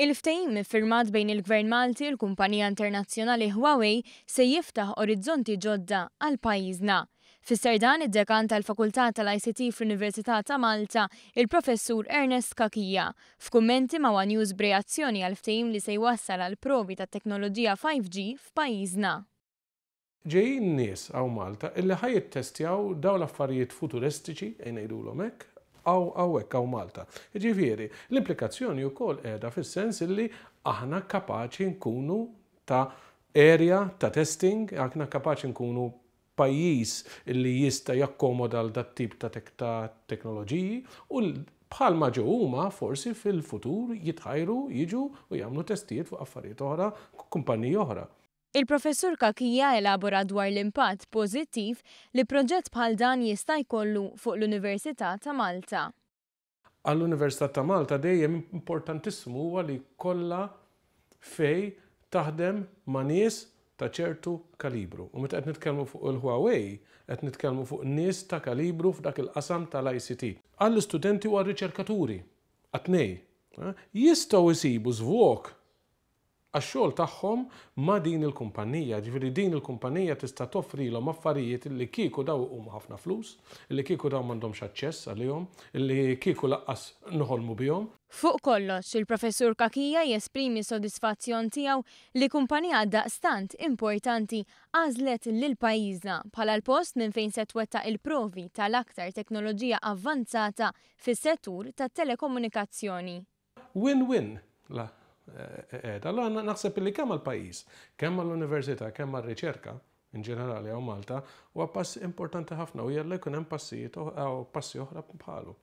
Il-ftehim firmat bejn il-Gvern Malti l-Kumpanija Internazzjonali Huawei se jiftaħ orizzonti ġodda għal pajjiżna. fis dan id-dekan tal-Fakultà tal-ICT fl-Università ta' Malta, il-professur Ernest Kakija, f'kummenti ma' One News b'reazzjoni għal ftehim li se jwassal għal provi ta' teknoloġija 5G f'pajjiżna. Ġejjin nies għaw Malta illi ħaj testjaw daw l-affarijiet futuristiċi, jgħidu l-omek, għaw għawek għaw Malta. Ġifiri, l-implikazzjoni u kol edha fil-sens li aħna kapaċi nkunu ta' area ta' testing, aħna kapaċi nkunu pajis li jista jakkomoda l dat tip ta' teknoloġiji u bħalma ġew huma forsi fil-futur jitħajru jiġu u jagħmlu testijiet fuq affarijiet oħra, kumpaniji oħra. Il-professur Kakija elabora dwar l-impatt pożittiv li proġett bħal dan jista' jkollu fuq l-Università ta' Malta. Għall-Università ta' Malta dejjem importantissimu huwa li kollha fej taħdem ma' nies ta' ċertu kalibru. U meta qed nitkellmu fuq il-Huawei, qed nitkellmu fuq nies ta' kalibru f'dak il-qasam tal-ICT. Għall-istudenti u għal-riċerkaturi, għatnej, eh, jistgħu jsibu żvok għaxxol xogħol tagħhom ma' din il-kumpanija. Ġifieri din il-kumpanija tista' toffrilhom affarijiet li kieku daw u ħafna flus, li kieku daw m'għandhomx aċċess għalihom, li kieku laqqas noħolmu bihom. Fuq kollox, il-professur Kakija jesprimi sodisfazzjon tiegħu li kumpanija daqstant importanti għażlet lil pajjiżna bħala l-post minn fejn se twettaq il-provi tal-aktar teknoloġija avvanzata fis-settur tat-telekomunikazzjoni. Win-win, la, edha. Eh, eh, allora naħseb li kemm għal-pajis, kemm għall-università, kemm għall riċerka in ġenerali għaw Malta, huwa pass importanti ħafna u jella jkun hemm passijiet u passi oħra bħalu.